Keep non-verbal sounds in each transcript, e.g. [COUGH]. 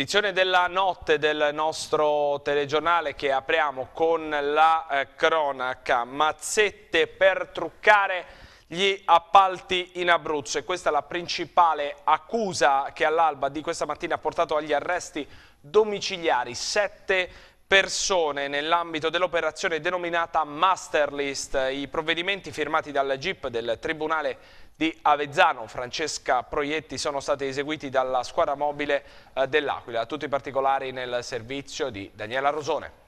Edizione della notte del nostro telegiornale che apriamo con la eh, cronaca. Mazzette per truccare gli appalti in Abruzzo e questa è la principale accusa che all'alba di questa mattina ha portato agli arresti domiciliari. Sette persone nell'ambito dell'operazione denominata Masterlist. I provvedimenti firmati dal GIP del Tribunale di Avezzano. Francesca Proietti sono stati eseguiti dalla squadra mobile eh, dell'Aquila. Tutti i particolari nel servizio di Daniela Rosone.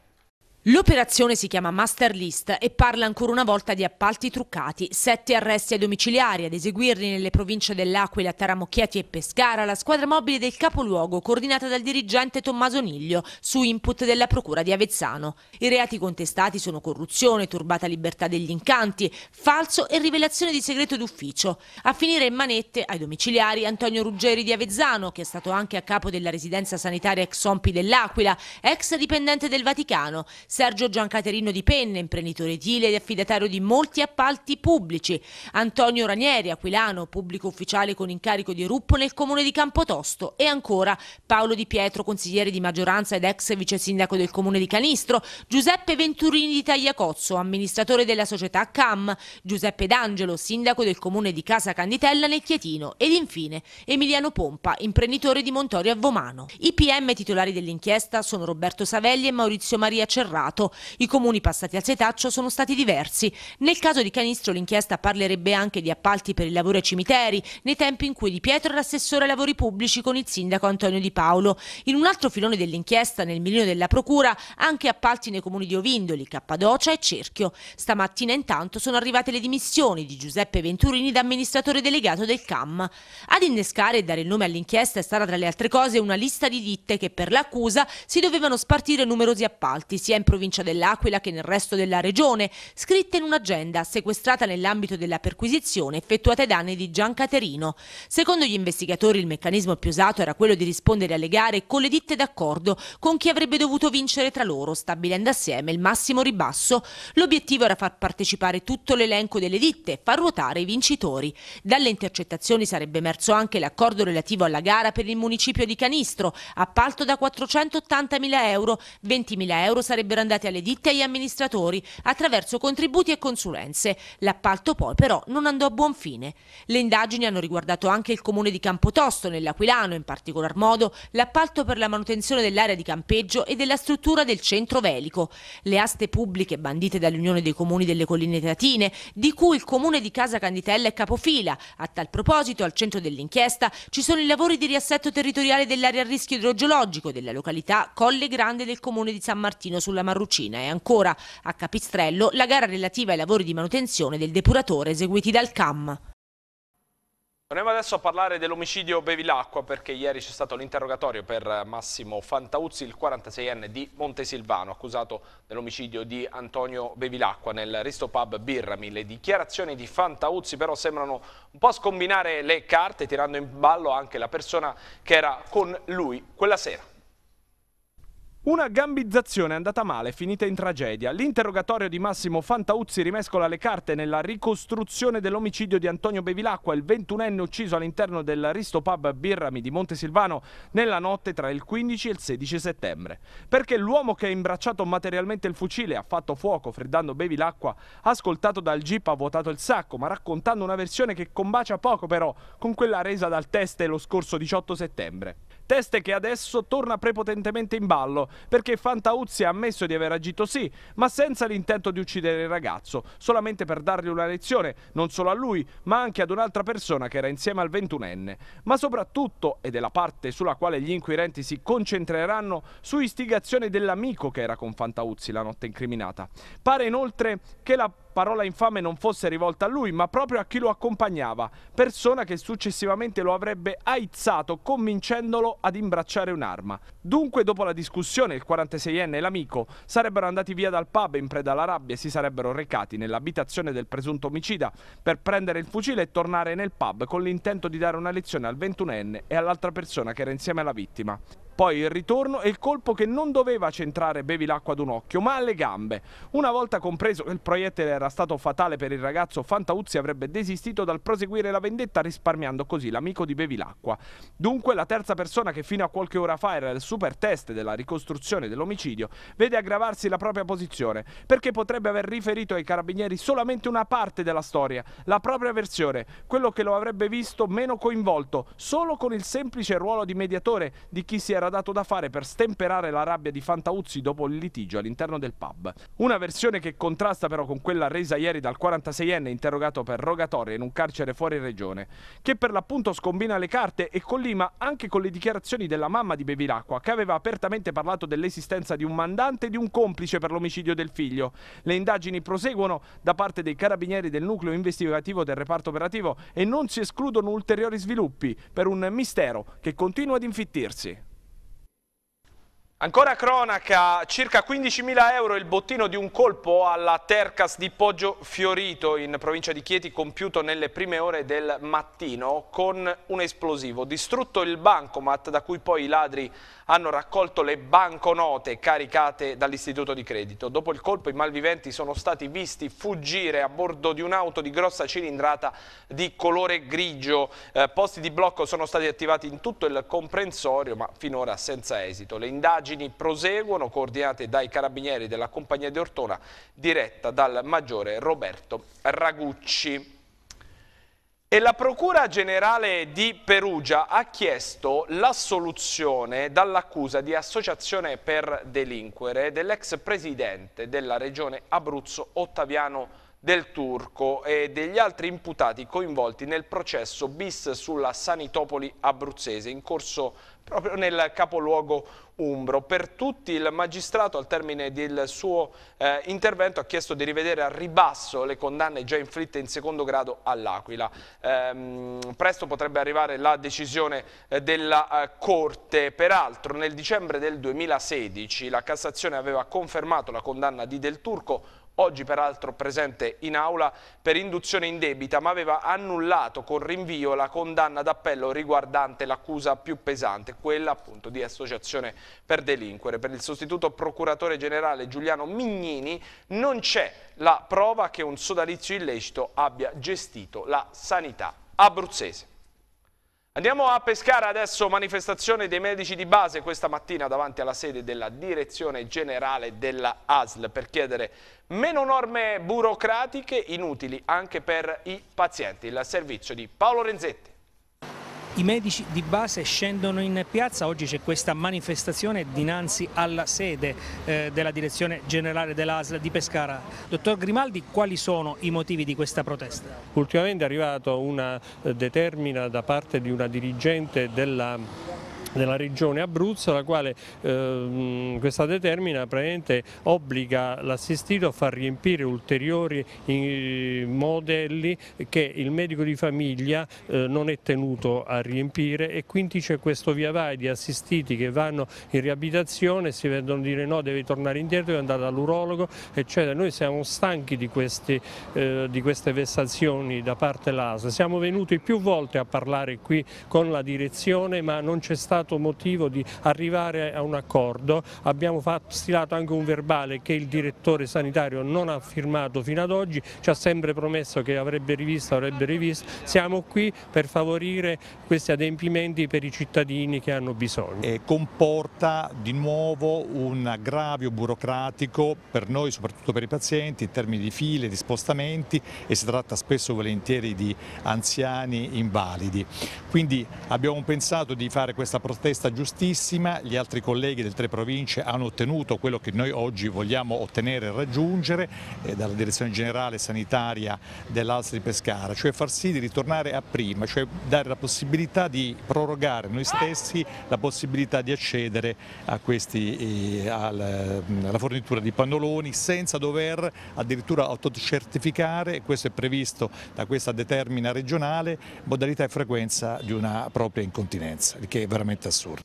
L'operazione si chiama Master List e parla ancora una volta di appalti truccati, sette arresti ai domiciliari ad eseguirli nelle province dell'Aquila, Taramocchiati e Pescara, la squadra mobile del capoluogo coordinata dal dirigente Tommaso Niglio su input della procura di Avezzano. I reati contestati sono corruzione, turbata libertà degli incanti, falso e rivelazione di segreto d'ufficio. A finire in manette ai domiciliari Antonio Ruggeri di Avezzano, che è stato anche a capo della residenza sanitaria ex Ompi dell'Aquila, ex dipendente del Vaticano Sergio Giancaterino di Penne, imprenditore edile ed affidatario di molti appalti pubblici, Antonio Ranieri, aquilano, pubblico ufficiale con incarico di Ruppo nel comune di Campotosto e ancora Paolo Di Pietro, consigliere di maggioranza ed ex vice sindaco del comune di Canistro, Giuseppe Venturini di Tagliacozzo, amministratore della società CAM, Giuseppe D'Angelo, sindaco del comune di Casa Canditella nel Chietino ed infine Emiliano Pompa, imprenditore di Montorio a Vomano. I PM titolari dell'inchiesta sono Roberto Savelli e Maurizio Maria Cerrà monitorato. I comuni passati al setaccio sono stati diversi. Nel caso di Canistro l'inchiesta parlerebbe anche di appalti per il lavoro ai cimiteri, nei tempi in cui Di Pietro era assessore ai lavori pubblici con il sindaco Antonio Di Paolo. In un altro filone dell'inchiesta, nel milione della procura, anche appalti nei comuni di Ovindoli, Cappadocia e Cerchio. Stamattina intanto sono arrivate le dimissioni di Giuseppe Venturini da amministratore delegato del CAM. Ad innescare e dare il nome all'inchiesta è stata tra le altre cose una lista di ditte che per l'accusa si dovevano spartire numerosi appalti, sia in provincia dell'Aquila che nel resto della regione, scritte in un'agenda sequestrata nell'ambito della perquisizione effettuata ai danni di Gian Caterino. Secondo gli investigatori il meccanismo più usato era quello di rispondere alle gare con le ditte d'accordo con chi avrebbe dovuto vincere tra loro, stabilendo assieme il massimo ribasso. L'obiettivo era far partecipare tutto l'elenco delle ditte, far ruotare i vincitori. Dalle intercettazioni sarebbe emerso anche l'accordo relativo alla gara per il municipio di Canistro, appalto da 480.000 euro, 20.000 euro sarebbero sempre andati alle ditte e agli amministratori attraverso contributi e consulenze. L'appalto poi però non andò a buon fine. Le indagini hanno riguardato anche il comune di Campotosto, nell'Aquilano, in particolar modo l'appalto per la manutenzione dell'area di campeggio e della struttura del centro velico. Le aste pubbliche bandite dall'Unione dei Comuni delle Colline Teatine, di cui il comune di Casa Canditella è capofila. A tal proposito, al centro dell'inchiesta ci sono i lavori di riassetto territoriale dell'area a rischio idrogeologico della località Colle Grande del comune di San Martino sulla Marina. Marrucina e ancora a Capistrello la gara relativa ai lavori di manutenzione del depuratore eseguiti dal CAM. Torniamo adesso a parlare dell'omicidio Bevilacqua perché ieri c'è stato l'interrogatorio per Massimo Fantauzzi, il 46enne di Montesilvano, accusato dell'omicidio di Antonio Bevilacqua nel Ristopub Birrami. Le dichiarazioni di Fantauzzi però sembrano un po' scombinare le carte tirando in ballo anche la persona che era con lui quella sera. Una gambizzazione andata male, finita in tragedia. L'interrogatorio di Massimo Fantauzzi rimescola le carte nella ricostruzione dell'omicidio di Antonio Bevilacqua, il 21enne ucciso all'interno del Risto Pub Birrami di Montesilvano nella notte tra il 15 e il 16 settembre. Perché l'uomo che ha imbracciato materialmente il fucile e ha fatto fuoco freddando Bevilacqua, ascoltato dal jeep ha vuotato il sacco, ma raccontando una versione che combacia poco però con quella resa dal test lo scorso 18 settembre. Teste che adesso torna prepotentemente in ballo, perché Fantauzzi ha ammesso di aver agito sì, ma senza l'intento di uccidere il ragazzo, solamente per dargli una lezione, non solo a lui, ma anche ad un'altra persona che era insieme al ventunenne. Ma soprattutto, ed è la parte sulla quale gli inquirenti si concentreranno, su istigazione dell'amico che era con Fantauzzi la notte incriminata. Pare inoltre che la parola infame non fosse rivolta a lui, ma proprio a chi lo accompagnava, persona che successivamente lo avrebbe aizzato convincendolo ad imbracciare un'arma. Dunque, dopo la discussione, il 46enne e l'amico sarebbero andati via dal pub in preda alla rabbia e si sarebbero recati nell'abitazione del presunto omicida per prendere il fucile e tornare nel pub con l'intento di dare una lezione al 21enne e all'altra persona che era insieme alla vittima. Poi il ritorno e il colpo che non doveva centrare Bevilacqua ad un occhio, ma alle gambe. Una volta compreso che il proiettile era stato fatale per il ragazzo, Fantauzzi avrebbe desistito dal proseguire la vendetta risparmiando così l'amico di Bevilacqua. Dunque la terza persona che fino a qualche ora fa era il super test della ricostruzione dell'omicidio vede aggravarsi la propria posizione perché potrebbe aver riferito ai carabinieri solamente una parte della storia, la propria versione, quello che lo avrebbe visto meno coinvolto, solo con il semplice ruolo di mediatore di chi si era dato da fare per stemperare la rabbia di Fantauzzi dopo il litigio all'interno del pub. Una versione che contrasta però con quella resa ieri dal 46enne interrogato per rogatoria in un carcere fuori regione, che per l'appunto scombina le carte e collima anche con le dichiarazioni della mamma di Bevilacqua, che aveva apertamente parlato dell'esistenza di un mandante e di un complice per l'omicidio del figlio. Le indagini proseguono da parte dei carabinieri del nucleo investigativo del reparto operativo e non si escludono ulteriori sviluppi per un mistero che continua ad infittirsi. Ancora cronaca, circa 15.000 euro il bottino di un colpo alla Tercas di Poggio Fiorito in provincia di Chieti compiuto nelle prime ore del mattino con un esplosivo. Distrutto il bancomat da cui poi i ladri hanno raccolto le banconote caricate dall'istituto di credito. Dopo il colpo i malviventi sono stati visti fuggire a bordo di un'auto di grossa cilindrata di colore grigio. Eh, posti di blocco sono stati attivati in tutto il comprensorio ma finora senza esito. Le indagini indagini proseguono coordinate dai carabinieri della compagnia di Ortona diretta dal maggiore Roberto Ragucci. E la Procura Generale di Perugia ha chiesto l'assoluzione dall'accusa di associazione per delinquere dell'ex presidente della regione Abruzzo Ottaviano Ragucci del Turco e degli altri imputati coinvolti nel processo bis sulla Sanitopoli abruzzese in corso proprio nel capoluogo Umbro. Per tutti il magistrato al termine del suo eh, intervento ha chiesto di rivedere a ribasso le condanne già inflitte in secondo grado all'Aquila. Ehm, presto potrebbe arrivare la decisione eh, della eh, Corte. Peraltro nel dicembre del 2016 la Cassazione aveva confermato la condanna di Del Turco oggi peraltro presente in aula per induzione indebita, ma aveva annullato con rinvio la condanna d'appello riguardante l'accusa più pesante, quella appunto di associazione per delinquere. Per il sostituto procuratore generale Giuliano Mignini non c'è la prova che un sodalizio illecito abbia gestito la sanità abruzzese. Andiamo a pescare adesso manifestazione dei medici di base questa mattina davanti alla sede della direzione generale della ASL per chiedere meno norme burocratiche inutili anche per i pazienti. Il servizio di Paolo Renzetti. I medici di base scendono in piazza, oggi c'è questa manifestazione dinanzi alla sede eh, della direzione generale dell'ASL di Pescara. Dottor Grimaldi, quali sono i motivi di questa protesta? Ultimamente è arrivata una eh, determina da parte di una dirigente della della regione Abruzzo, la quale eh, questa determina praticamente obbliga l'assistito a far riempire ulteriori eh, modelli che il medico di famiglia eh, non è tenuto a riempire e quindi c'è questo via vai di assistiti che vanno in riabilitazione e si vedono dire no devi tornare indietro, devi andare dall'urologo eccetera. Noi siamo stanchi di, questi, eh, di queste vessazioni da parte dell'ASA, siamo venuti più volte a parlare qui con la direzione ma non c'è stato stato motivo di arrivare a un accordo, abbiamo stilato anche un verbale che il direttore sanitario non ha firmato fino ad oggi, ci ha sempre promesso che avrebbe rivisto, avrebbe rivisto, siamo qui per favorire questi adempimenti per i cittadini che hanno bisogno. E comporta di nuovo un aggravio burocratico per noi, soprattutto per i pazienti, in termini di file, di spostamenti e si tratta spesso e volentieri di anziani invalidi. Quindi abbiamo pensato di fare questa proposta protesta giustissima, gli altri colleghi del tre province hanno ottenuto quello che noi oggi vogliamo ottenere e raggiungere eh, dalla direzione generale sanitaria dell'Alsa di Pescara, cioè far sì di ritornare a prima, cioè dare la possibilità di prorogare noi stessi la possibilità di accedere questi, eh, al, mm, alla fornitura di pannoloni senza dover addirittura autocertificare, questo è previsto da questa determina regionale, modalità e frequenza di una propria incontinenza, che è veramente veramente assurdo.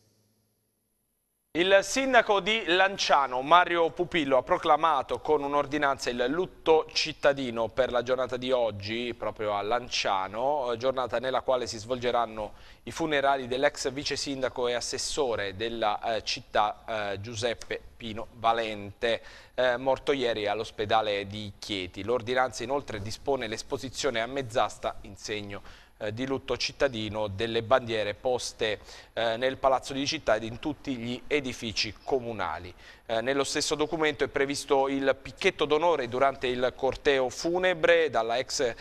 Il sindaco di Lanciano, Mario Pupillo, ha proclamato con un'ordinanza il lutto cittadino per la giornata di oggi, proprio a Lanciano, eh, giornata nella quale si svolgeranno i funerali dell'ex vice sindaco e assessore della eh, città eh, Giuseppe Pino Valente, eh, morto ieri all'ospedale di Chieti. L'ordinanza inoltre dispone l'esposizione a mezz'asta in segno eh, di lutto cittadino delle bandiere poste eh, nel Palazzo di Città ed in tutti gli edifici comunali. Eh, nello stesso documento è previsto il picchetto d'onore durante il corteo funebre dalla ex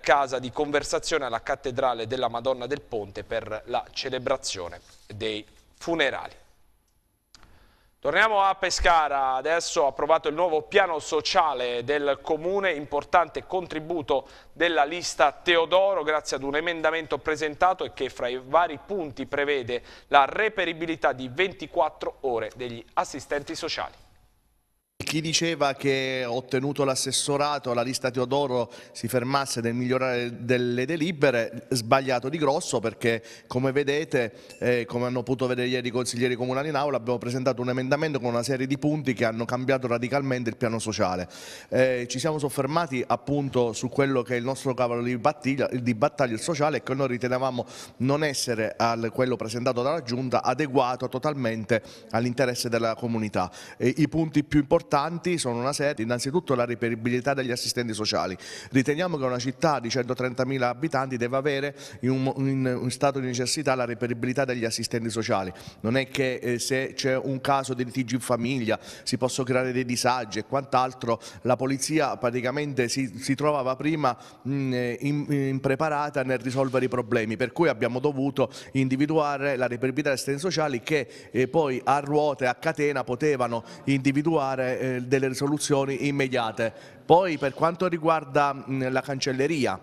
casa di conversazione alla cattedrale della Madonna del Ponte per la celebrazione dei funerali. Torniamo a Pescara, adesso approvato il nuovo piano sociale del Comune, importante contributo della lista Teodoro grazie ad un emendamento presentato e che fra i vari punti prevede la reperibilità di 24 ore degli assistenti sociali. Chi diceva che ottenuto l'assessorato la lista Teodoro si fermasse nel migliorare delle delibere, sbagliato di grosso perché come vedete, eh, come hanno potuto vedere ieri i consiglieri comunali in aula, abbiamo presentato un emendamento con una serie di punti che hanno cambiato radicalmente il piano sociale. Eh, ci siamo soffermati appunto su quello che è il nostro cavallo di battaglia, di battaglia sociale che noi ritenevamo non essere al, quello presentato dalla Giunta adeguato totalmente all'interesse della comunità. Eh, I punti più importanti importanti sono una serie, innanzitutto la reperibilità degli assistenti sociali. Riteniamo che una città di 130.000 abitanti deve avere in un, in un, stato di necessità la reperibilità degli assistenti sociali. Non è che eh, se c'è un caso di litigi in famiglia si possono creare dei disagi e quant'altro, la polizia praticamente si, si trovava prima mm, eh, impreparata nel risolvere i problemi, per cui abbiamo dovuto individuare la reperibilità degli assistenti sociali che eh, poi a ruote, a catena potevano individuare eh, delle, risoluzioni immediate. Poi per quanto riguarda la cancelleria,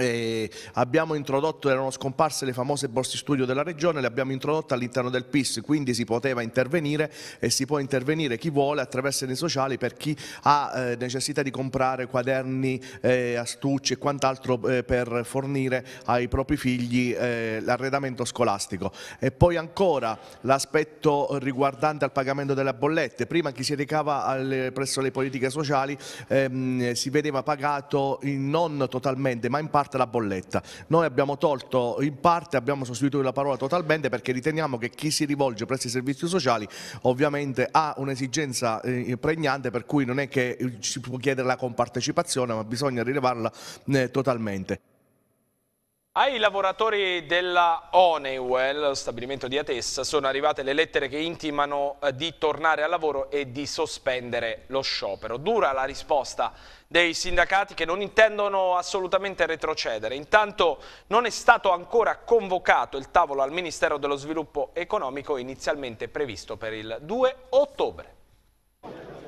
eh, abbiamo introdotto, erano scomparse le famose borse studio della regione, le abbiamo introdotte all'interno del PIS, quindi si poteva intervenire e si può intervenire chi vuole attraverso i sociali per chi ha eh, necessità di comprare quaderni, eh, astucce e quant'altro eh, per fornire ai propri figli eh, l'arredamento scolastico. E poi ancora l'aspetto riguardante al pagamento delle bollette, prima chi si recava al, presso le politiche sociali ehm, si vedeva pagato in, non totalmente ma in parte parte la bolletta. Noi abbiamo tolto in parte, abbiamo sostituito la parola totalmente perché riteniamo che chi si rivolge presso i servizi sociali ovviamente ha un'esigenza eh, pregnante per cui non è che eh, ci può chiedere la compartecipazione ma bisogna rilevarla eh, totalmente. Ai lavoratori della Onewell, stabilimento di Atessa, sono arrivate le lettere che intimano eh, di tornare al lavoro e di sospendere lo sciopero. Dura la risposta dei sindacati che non intendono assolutamente retrocedere. Intanto non è stato ancora convocato il tavolo al Ministero dello Sviluppo Economico inizialmente previsto per il 2 ottobre.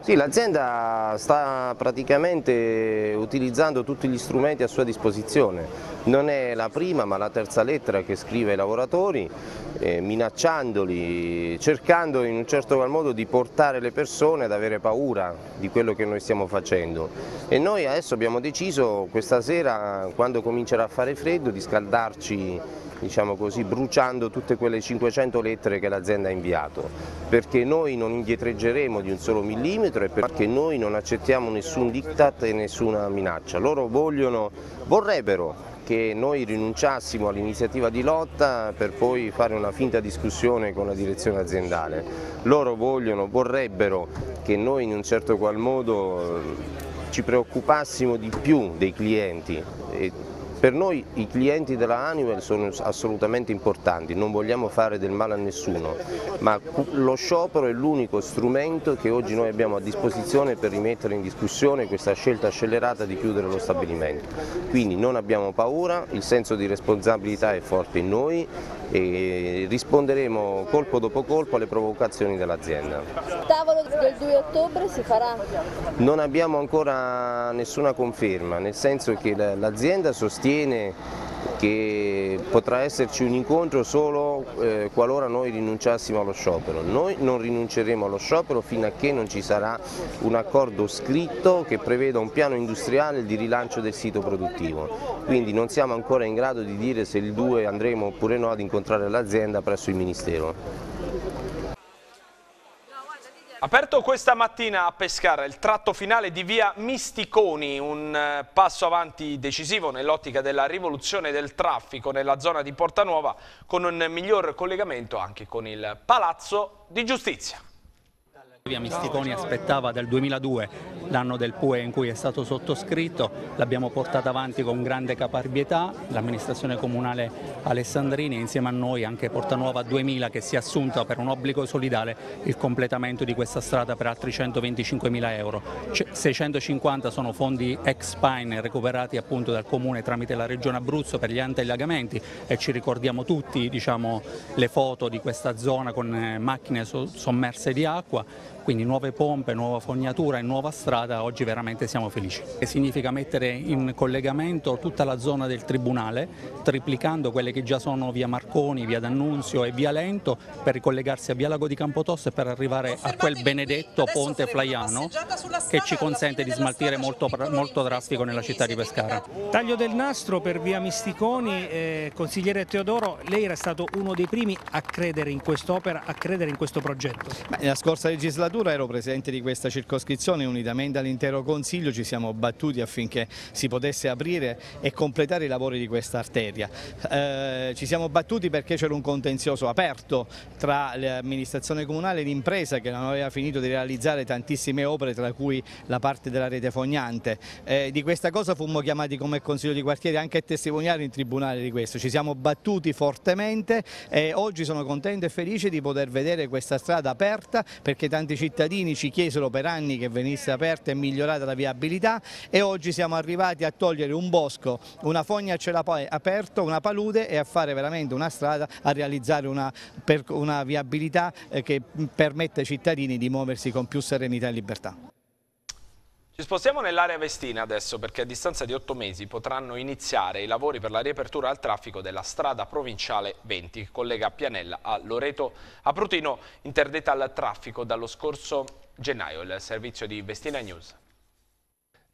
Sì, l'azienda sta praticamente utilizzando tutti gli strumenti a sua disposizione, non è la prima ma la terza lettera che scrive ai lavoratori, eh, minacciandoli, cercando in un certo qual modo di portare le persone ad avere paura di quello che noi stiamo facendo. E noi adesso abbiamo deciso questa sera, quando comincerà a fare freddo, di scaldarci diciamo così, bruciando tutte quelle 500 lettere che l'azienda ha inviato, perché noi non indietreggeremo di un solo millimetro e perché noi non accettiamo nessun diktat e nessuna minaccia. Loro vogliono, vorrebbero che noi rinunciassimo all'iniziativa di lotta per poi fare una finta discussione con la direzione aziendale. Loro vogliono, vorrebbero che noi in un certo qual modo eh, ci preoccupassimo di più dei clienti e per noi i clienti della Anuel sono assolutamente importanti, non vogliamo fare del male a nessuno, ma lo sciopero è l'unico strumento che oggi noi abbiamo a disposizione per rimettere in discussione questa scelta scellerata di chiudere lo stabilimento. Quindi non abbiamo paura, il senso di responsabilità è forte in noi, e risponderemo colpo dopo colpo alle provocazioni dell'azienda. Il tavolo del 2 ottobre si farà? Non abbiamo ancora nessuna conferma, nel senso che l'azienda sostiene che potrà esserci un incontro solo eh, qualora noi rinunciassimo allo sciopero. Noi non rinunceremo allo sciopero fino a che non ci sarà un accordo scritto che preveda un piano industriale di rilancio del sito produttivo. Quindi non siamo ancora in grado di dire se il 2 andremo oppure no ad incontrare l'azienda presso il Ministero. Aperto questa mattina a Pescara il tratto finale di via Misticoni, un eh, passo avanti decisivo nell'ottica della rivoluzione del traffico nella zona di Porta Nuova con un miglior collegamento anche con il Palazzo di Giustizia. Via Misticoni aspettava dal 2002 l'anno del PUE in cui è stato sottoscritto, l'abbiamo portata avanti con grande caparbietà, l'amministrazione comunale Alessandrini insieme a noi anche Portanuova 2000 che si è assunta per un obbligo solidale il completamento di questa strada per altri 125 mila euro, 650 sono fondi ex Pine recuperati appunto dal comune tramite la regione Abruzzo per gli antelagamenti e ci ricordiamo tutti diciamo, le foto di questa zona con eh, macchine sommerse di acqua quindi nuove pompe, nuova fognatura e nuova strada, oggi veramente siamo felici. Che significa mettere in collegamento tutta la zona del Tribunale, triplicando quelle che già sono via Marconi, via D'Annunzio e via Lento, per ricollegarsi a via Lago di Campotosto e per arrivare a quel benedetto ponte flaiano che ci consente di smaltire molto, molto traffico nella città di Pescara. Taglio del nastro per via Misticoni, eh, consigliere Teodoro, lei era stato uno dei primi a credere in quest'opera, a credere in questo progetto. Beh, nella scorsa legislatura legislatura ero presidente di questa circoscrizione, unitamente all'intero Consiglio ci siamo battuti affinché si potesse aprire e completare i lavori di questa arteria. Eh, ci siamo battuti perché c'era un contenzioso aperto tra l'amministrazione comunale e l'impresa che non aveva finito di realizzare tantissime opere, tra cui la parte della rete fognante. Eh, di questa cosa fummo chiamati come Consiglio di quartiere anche a testimoniare in tribunale di questo. Ci siamo battuti fortemente e oggi sono contento e felice di poter vedere questa strada aperta perché tanti cittadini cittadini ci chiesero per anni che venisse aperta e migliorata la viabilità e oggi siamo arrivati a togliere un bosco, una fogna a cielo aperto, una palude e a fare veramente una strada, a realizzare una, una viabilità eh, che permette ai cittadini di muoversi con più serenità e libertà. Ci spostiamo nell'area Vestina adesso perché a distanza di otto mesi potranno iniziare i lavori per la riapertura al traffico della strada provinciale 20 che collega Pianella a Loreto a Prutino interdetta al traffico dallo scorso gennaio il servizio di Vestina News.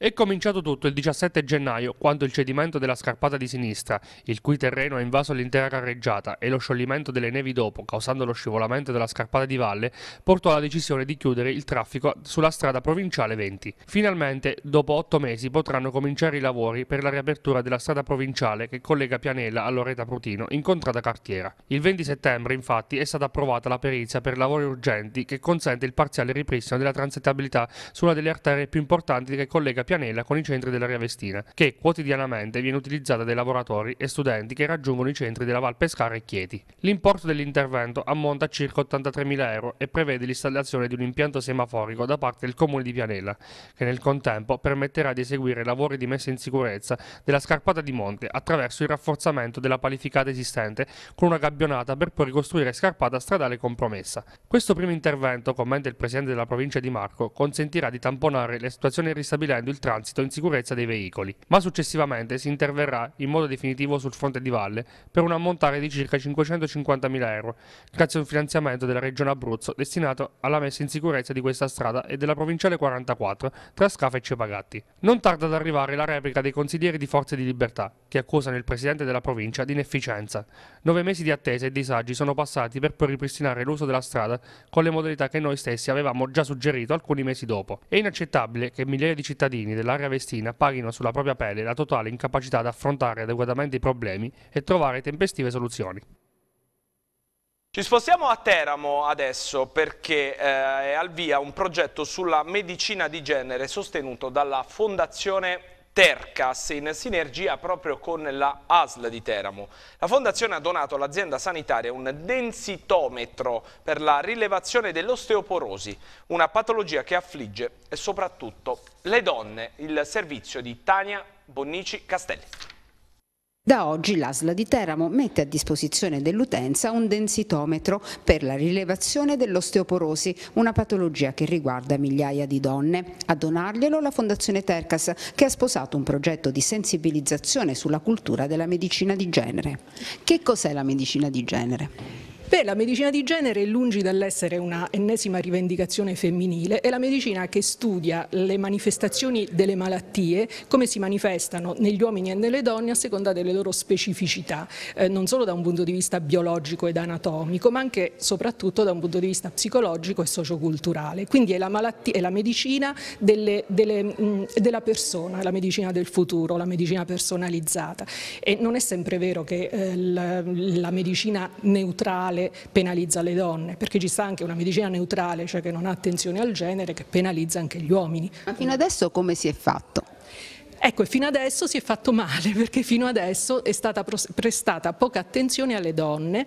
È cominciato tutto il 17 gennaio, quando il cedimento della scarpata di sinistra, il cui terreno ha invaso l'intera carreggiata, e lo scioglimento delle nevi dopo, causando lo scivolamento della scarpata di valle, portò alla decisione di chiudere il traffico sulla strada provinciale 20. Finalmente, dopo otto mesi, potranno cominciare i lavori per la riapertura della strada provinciale che collega Pianella a Loreta Prutino, in contrada cartiera. Il 20 settembre, infatti, è stata approvata la perizia per lavori urgenti che consente il parziale ripristino della transettabilità su una delle arterie più importanti che collega Pianella con i centri dell'area vestina, che quotidianamente viene utilizzata dai lavoratori e studenti che raggiungono i centri della Val Pescara e Chieti. L'importo dell'intervento ammonta a circa 83.000 euro e prevede l'installazione di un impianto semaforico da parte del comune di Pianella, che nel contempo permetterà di eseguire lavori di messa in sicurezza della scarpata di monte attraverso il rafforzamento della palificata esistente con una gabbionata per poi ricostruire scarpata stradale compromessa. Questo primo intervento, commenta il presidente della provincia di Marco, consentirà di tamponare le situazioni ristabilendo il del transito in sicurezza dei veicoli, ma successivamente si interverrà in modo definitivo sul fronte di valle per un ammontare di circa 550.000 euro, grazie a un finanziamento della Regione Abruzzo destinato alla messa in sicurezza di questa strada e della provinciale 44 tra Scafa e Cepagatti. Non tarda ad arrivare la replica dei consiglieri di Forze di Libertà, che accusano il presidente della provincia di inefficienza. Nove mesi di attesa e disagi sono passati per poi ripristinare l'uso della strada con le modalità che noi stessi avevamo già suggerito alcuni mesi dopo. È inaccettabile che migliaia di cittadini cittadini dell'area vestina paghino sulla propria pelle la totale incapacità di affrontare adeguatamente i problemi e trovare tempestive soluzioni. Ci spostiamo a Teramo adesso perché eh, è al via un progetto sulla medicina di genere sostenuto dalla Fondazione Tercas in sinergia proprio con la ASL di Teramo. La fondazione ha donato all'azienda sanitaria un densitometro per la rilevazione dell'osteoporosi, una patologia che affligge soprattutto le donne, il servizio di Tania Bonnici Castelli. Da oggi l'ASLA di Teramo mette a disposizione dell'utenza un densitometro per la rilevazione dell'osteoporosi, una patologia che riguarda migliaia di donne. A donarglielo la Fondazione Tercas che ha sposato un progetto di sensibilizzazione sulla cultura della medicina di genere. Che cos'è la medicina di genere? Beh, la medicina di genere è lungi dall'essere una ennesima rivendicazione femminile, è la medicina che studia le manifestazioni delle malattie, come si manifestano negli uomini e nelle donne a seconda delle loro specificità, eh, non solo da un punto di vista biologico ed anatomico, ma anche e soprattutto da un punto di vista psicologico e socioculturale. Quindi è la, malattia, è la medicina delle, delle, mh, mm, della persona, la medicina del futuro, la medicina personalizzata. E non è sempre vero che eh, la, la medicina neutrale neutrale penalizza le donne, perché ci sta anche una medicina neutrale, cioè che non ha attenzione al genere, che penalizza anche gli uomini. Ma fino adesso come si è fatto? Ecco, fino adesso si è fatto male, [LAUGHS] perché fino adesso è stata prestata poca attenzione alle donne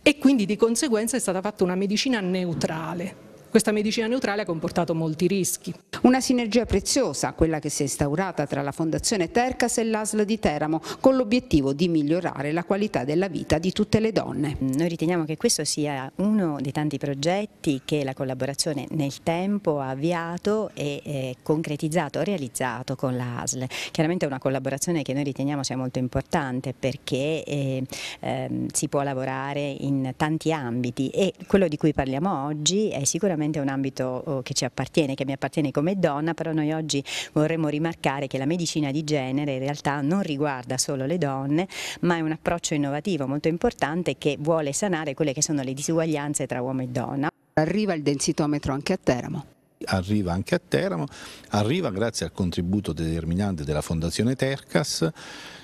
e quindi di conseguenza è stata fatta una medicina neutrale questa medicina neutrale ha comportato molti rischi. Una sinergia preziosa, quella che si è instaurata tra la Fondazione Tercas e l'ASL di Teramo, con l'obiettivo di migliorare la qualità della vita di tutte le donne. Noi riteniamo che questo sia uno dei tanti progetti che la collaborazione nel tempo ha avviato e eh, concretizzato, realizzato con l'ASL. Chiaramente è una collaborazione che noi riteniamo sia molto importante perché eh, ehm, si può lavorare in tanti ambiti e quello di cui parliamo oggi è sicuramente sicuramente è un ambito oh, che ci appartiene, che mi appartiene come donna, però noi oggi vorremmo rimarcare che la medicina di genere in realtà non riguarda solo le donne, ma è un approccio innovativo molto importante che vuole sanare quelle che sono le disuguaglianze tra uomo e donna. Arriva il densitometro anche a Teramo arriva anche a Teramo, arriva grazie al contributo determinante della Fondazione Tercas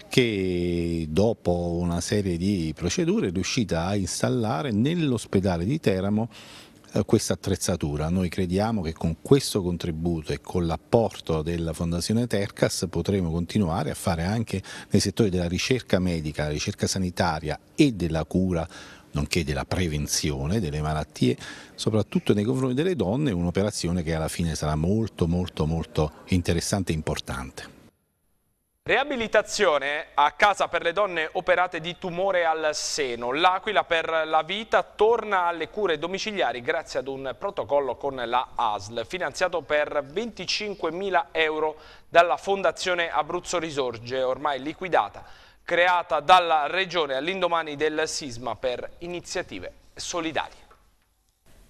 che dopo una serie di procedure è riuscita a installare nell'ospedale di Teramo eh, questa attrezzatura. Noi crediamo che con questo contributo e con l'apporto della Fondazione Tercas potremo continuare a fare anche nei settori della ricerca medica, della ricerca sanitaria e della cura nonché della prevenzione delle malattie, soprattutto nei confronti delle donne, un'operazione che alla fine sarà molto molto molto interessante e importante. Riabilitazione a casa per le donne operate di tumore al seno. L'Aquila per la vita torna alle cure domiciliari grazie ad un protocollo con la ASL, finanziato per 25.000 euro dalla Fondazione Abruzzo Risorge, ormai liquidata, creata dalla Regione all'indomani del sisma per iniziative solidarie.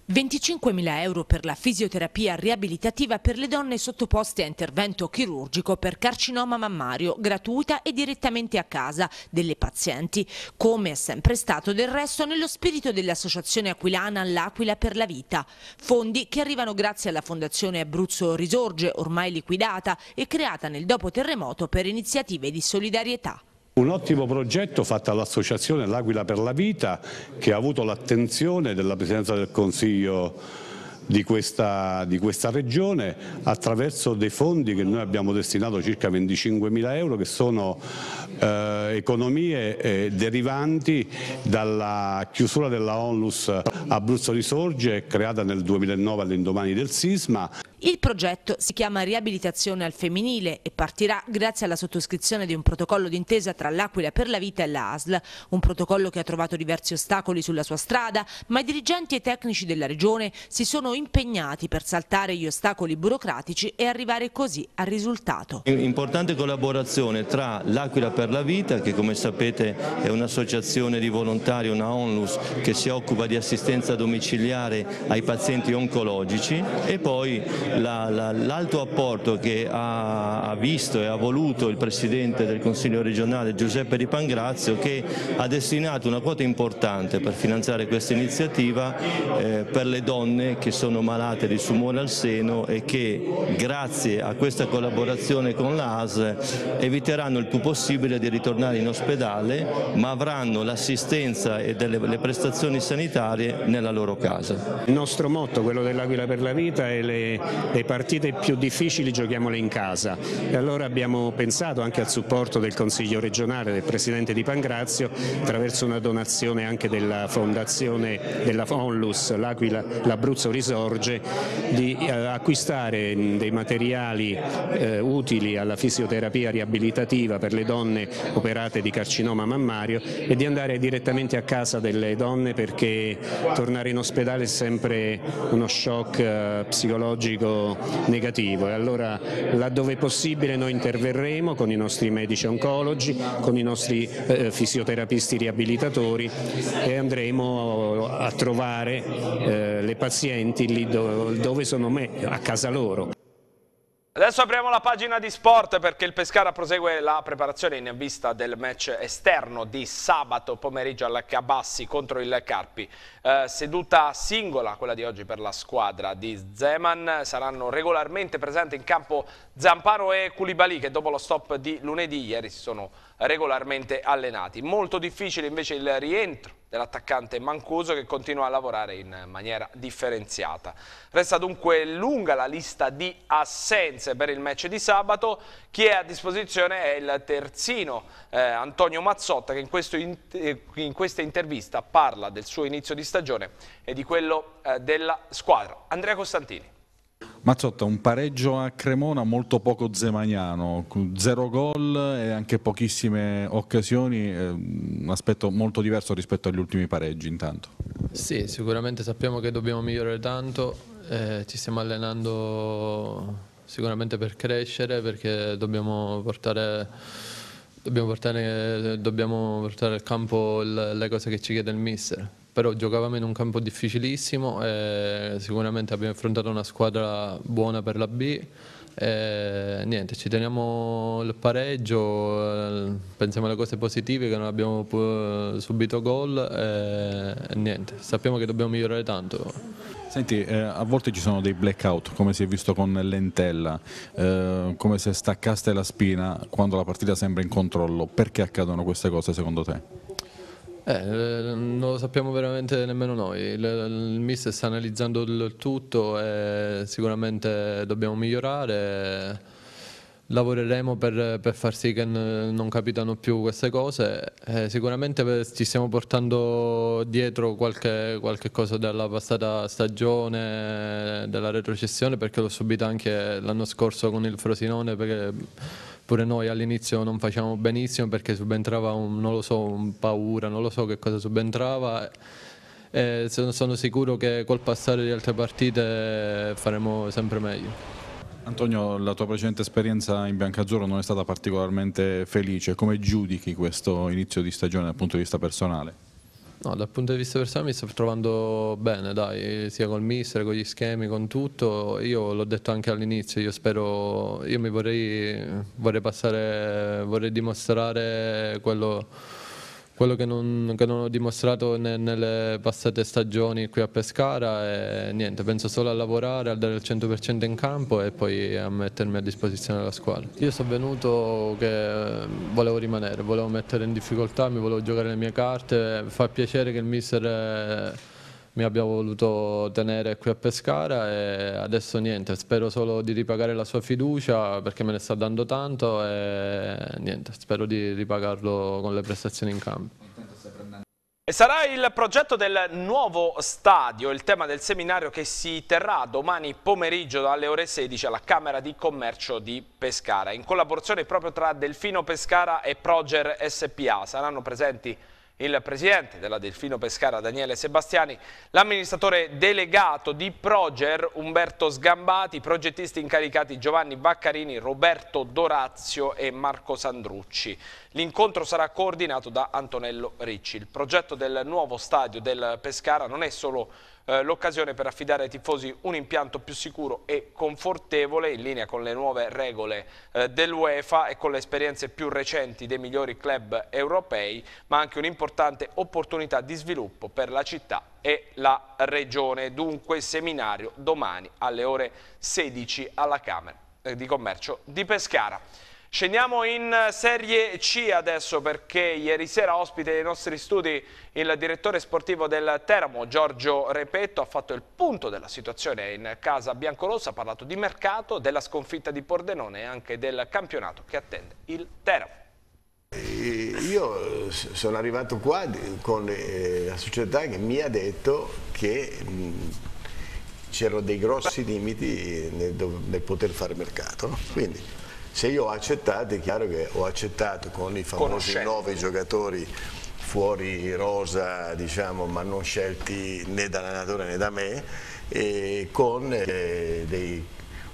25.000 euro per la fisioterapia riabilitativa per le donne sottoposte a intervento chirurgico per carcinoma mammario, gratuita e direttamente a casa delle pazienti, come è sempre stato del resto nello spirito dell'associazione aquilana L'Aquila per la Vita. Fondi che arrivano grazie alla Fondazione Abruzzo Risorge, ormai liquidata e creata nel dopo terremoto per iniziative di solidarietà. Un ottimo progetto fatto all'associazione L'Aquila per la Vita che ha avuto l'attenzione della Presidenza del Consiglio di questa, di questa, regione attraverso dei fondi che noi abbiamo destinato circa 25 mila euro che sono eh, economie eh, derivanti dalla chiusura della onlus Abruzzo Risorge creata nel 2009 all'indomani del sisma il progetto si chiama Riabilitazione al femminile e partirà grazie alla sottoscrizione di un protocollo d'intesa tra l'Aquila per la vita e l'ASL, un protocollo che ha trovato diversi ostacoli sulla sua strada, ma i dirigenti e tecnici della regione si sono impegnati per saltare gli ostacoli burocratici e arrivare così al risultato. Importante collaborazione tra l'Aquila per la vita, che come sapete è un'associazione di volontari, una ONLUS, che si occupa di assistenza domiciliare ai pazienti oncologici e poi l'alto la, apporto che ha, ha, visto e ha voluto il Presidente del Consiglio regionale Giuseppe Di Pangrazio che ha destinato una quota importante per finanziare questa iniziativa eh, per le donne che sono malate di sumore al seno e che grazie a questa collaborazione con l'AS eviteranno il più possibile di ritornare in ospedale ma avranno l'assistenza e delle, le prestazioni sanitarie nella loro casa. Il nostro motto, quello dell'Aquila per la vita, è le le partite più difficili giochiamole in casa e allora abbiamo pensato anche al supporto del Consiglio regionale, del Presidente di Pangrazio attraverso una donazione anche della Fondazione della Onlus, l'Aquila, l'Abruzzo Risorge, di eh, acquistare dei materiali eh, utili alla fisioterapia riabilitativa per le donne operate di carcinoma mammario e di andare direttamente a casa delle donne perché tornare in ospedale è sempre uno shock eh, psicologico pubblico negativo e allora laddove possibile noi interverremo con i nostri medici oncologi, con i nostri eh, fisioterapisti riabilitatori e andremo a trovare eh, le pazienti lì dove sono me, a casa loro. Adesso apriamo la pagina di sport perché il Pescara prosegue la preparazione in vista del match esterno di sabato pomeriggio alla Cabassi contro il Carpi. Eh, seduta singola quella di oggi per la squadra di Zeman. Saranno regolarmente presenti in campo Zamparo e Culibali che dopo lo stop di lunedì ieri si sono regolarmente allenati. Molto difficile invece il rientro dell'attaccante Mancuso che continua a lavorare in maniera differenziata. Resta dunque lunga la lista di assenze per il match di sabato, chi è a disposizione è il terzino eh, Antonio Mazzotta che in, questo, in, eh, questa intervista parla del suo inizio di stagione e di quello eh, della squadra. Andrea Costantini. Mazzotta, un pareggio a Cremona molto poco zemaniano, zero gol e anche pochissime occasioni, eh, un aspetto molto diverso rispetto agli ultimi pareggi intanto. Sì, sicuramente sappiamo che dobbiamo migliorare tanto, eh, ci stiamo allenando sicuramente per crescere perché dobbiamo portare, dobbiamo portare, dobbiamo portare al campo le cose che ci chiede il mister però giocavamo in un campo difficilissimo e sicuramente abbiamo affrontato una squadra buona per la B. E niente, ci teniamo il pareggio, pensiamo alle cose positive che non abbiamo subito gol e niente, sappiamo che dobbiamo migliorare tanto. Senti, eh, a volte ci sono dei blackout, come si è visto con Lentella, eh, come se staccaste la spina quando la partita sembra in controllo. Perché accadono queste cose secondo te? Eh, non lo sappiamo veramente nemmeno noi, il, il mister sta analizzando il tutto e sicuramente dobbiamo migliorare, lavoreremo per, per far sì che non capitano più queste cose, eh, sicuramente ci stiamo portando dietro qualche, qualche, cosa della passata stagione, della retrocessione perché l'ho subita anche l'anno scorso con il Frosinone pure noi all'inizio non facciamo benissimo perché subentrava un, non lo so, un paura, non lo so che cosa subentrava. E eh, sono sicuro che col passare di altre partite eh, faremo sempre meglio. Antonio, la tua precedente esperienza in biancazzurro non è stata particolarmente felice. Come giudichi questo inizio di stagione dal punto di vista personale? No, dal punto di vista personale mi sto trovando bene, dai, sia col mister, con gli schemi, con tutto. Io l'ho detto anche all'inizio, io spero, io mi vorrei, vorrei passare, vorrei dimostrare quello quello che non, che non ho dimostrato ne, nelle passate stagioni qui a Pescara e niente, penso solo a lavorare, a dare il 100% in campo e poi a mettermi a disposizione della squadra. Io sono venuto che eh, volevo rimanere, volevo mettere in difficoltà, mi volevo giocare le mie carte, fa piacere che il mister eh, mi abbia voluto tenere qui a Pescara e adesso niente, spero solo di ripagare la sua fiducia perché me ne sta dando tanto e niente, spero di ripagarlo con le prestazioni in campo. E sarà il progetto del nuovo stadio, il tema del seminario che si terrà domani pomeriggio dalle ore 16 alla Camera di Commercio di Pescara, in collaborazione proprio tra Delfino Pescara e Proger SPA. Saranno presenti il presidente della Delfino Pescara Daniele Sebastiani, l'amministratore delegato di Proger Umberto Sgambati, progettisti incaricati Giovanni Baccarini, Roberto Dorazio e Marco Sandrucci. L'incontro sarà coordinato da Antonello Ricci. Il progetto del nuovo stadio del Pescara non è solo eh, l'occasione per affidare ai tifosi un impianto più sicuro e confortevole in linea con le nuove regole eh, dell'UEFA e con le esperienze più recenti dei migliori club europei, ma anche un'importante opportunità di sviluppo per la città e la regione. Dunque seminario domani alle ore 16 alla Camera eh, di Commercio di Pescara. Scendiamo in eh, Serie C adesso perché ieri sera ospite dei nostri studi il direttore sportivo del Teramo Giorgio Repetto ha fatto il punto della situazione in casa biancolossa, ha parlato di mercato, della sconfitta di Pordenone e anche del campionato che attende il Teramo. Eh, io eh, sono arrivato qua con la società che mi ha detto che mm, c'erano dei grossi limiti nel, poter fare mercato, Quindi, se io ho accettato, è chiaro che ho accettato con i famosi nove giocatori fuori rosa, diciamo, ma non scelti né dall'allenatore né da me, e con eh, dei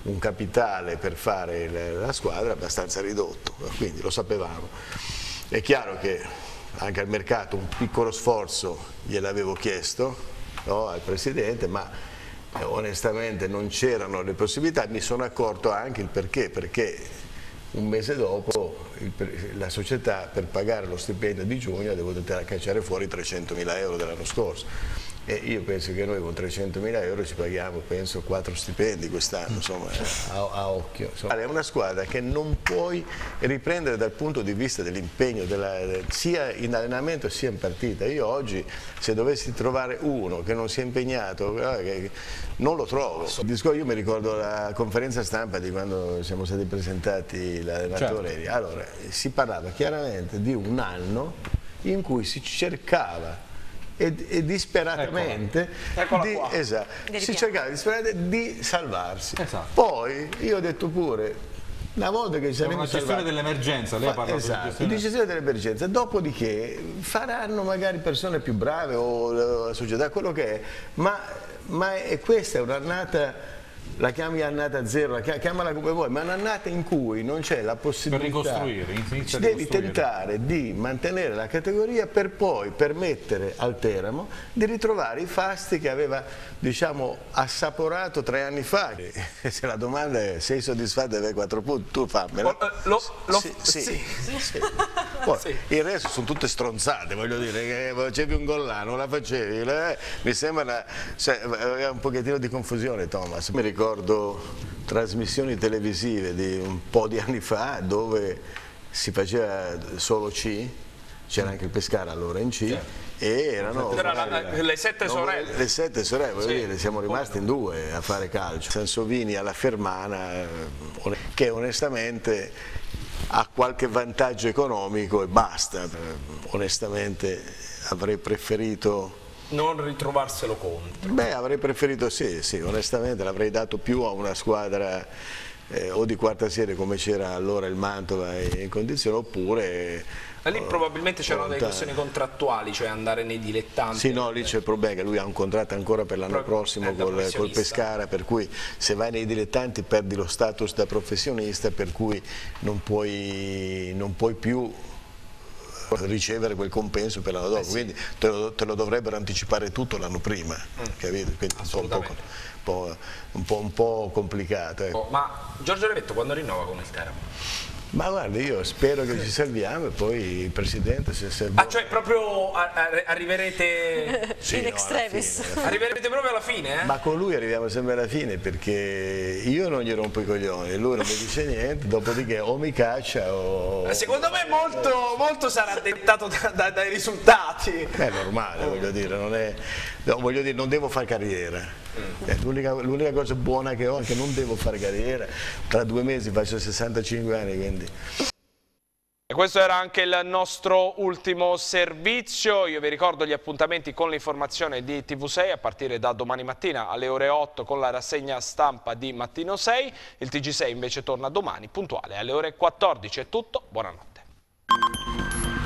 un capitale per fare la squadra abbastanza ridotto, quindi lo sapevamo. È chiaro che anche al mercato un piccolo sforzo gliel'avevo chiesto no, al Presidente, ma eh, onestamente non c'erano le possibilità, mi sono accorto anche il perché, perché un mese dopo il, la società per pagare lo stipendio di giugno ha dovuto cacciare fuori 300.000 euro dell'anno scorso e io penso che noi con 300.000 euro ci paghiamo, penso, quattro stipendi quest'anno, insomma, eh. a, a, occhio. Insomma. Allora, è una squadra che non puoi riprendere dal punto di vista dell'impegno, sia in allenamento sia in partita. Io oggi, se dovessi trovare uno che non si è impegnato, eh, non lo trovo. Io mi ricordo la conferenza stampa di quando siamo stati presentati l'allenatore. Certo. Allora, si parlava chiaramente di un anno in cui si cercava e, e disperatamente di, esatto, si cercava disperatamente di salvarsi. Esatto. Poi io ho detto pure una volta che ci saremo gestione dell'emergenza, lei parla esatto, di gestione, gestione dell'emergenza, dopodiché faranno magari persone più brave o la società, quello che è, ma, ma è, questa è un'annata la chiami annata zero, chiamala come vuoi, ma un'annata in cui non c'è la possibilità per devi tentare di mantenere la categoria per poi permettere al Teramo di ritrovare i fasti che aveva diciamo, assaporato tre anni fa. [LAUGHS] Se la domanda è sei soddisfatto dei quattro punti, tu fammela. Oh, eh, lo, lo, sì, sì, sì. sì. [LAUGHS] Poi, Il resto sono tutte stronzate, voglio dire, facevi un gollano, la facevi. Eh, mi sembra una, cioè, un pochettino di confusione Thomas, mi ricordo ricordo trasmissioni televisive di un po' di anni fa dove si faceva solo C, c'era anche il Pescara allora in C, certo e erano la, le sette sorelle le sette sorelle sì. dire, siamo rimasti in due a fare calcio Sansovini alla Fermana eh, che onestamente ha qualche vantaggio economico e basta onestamente avrei preferito non ritrovarselo contro? Beh, avrei preferito sì, sì, onestamente l'avrei dato più a una squadra eh, o di quarta serie come c'era allora il Mantova in condizione oppure ma lì eh, probabilmente c'erano delle questioni contrattuali, cioè andare nei dilettanti. Sì, no, lì c'è il problema che lui ha un contratto ancora per l'anno prossimo col, col, Pescara, per cui se vai nei dilettanti perdi lo status da professionista, per cui non puoi, non puoi più ricevere quel compenso per l'anno dopo, eh sì. quindi te lo, te lo, dovrebbero anticipare tutto l'anno prima, mm. capito? Quindi un po', un, po', un po', complicata. Eh. Ecco. Ma Giorgio Revetto quando rinnova con il Teramo? Ma guarda, io spero che ci serviamo e poi il Presidente se serve. Ah, cioè proprio a, a, arriverete [LAUGHS] sì, in no, extremis. [LAUGHS] Fine, arriverete proprio alla fine, eh? Ma con lui arriviamo sempre alla fine perché io non gli rompo i coglioni, lui non mi dice niente, dopodiché o mi caccia o... Secondo me molto, molto sarà dettato da, da, dai risultati. è normale, voglio dire, non è... No, voglio dire, non devo fare carriera. Eh, l'unica cosa buona che ho è che non devo fare carriera. Tra due mesi faccio 65 anni, quindi quindi. E questo era anche il nostro ultimo servizio, io vi ricordo gli appuntamenti con l'informazione di TV6 a partire da domani mattina alle ore 8 con la rassegna stampa di Mattino 6, il TG6 invece torna domani puntuale alle ore 14, è tutto, buonanotte.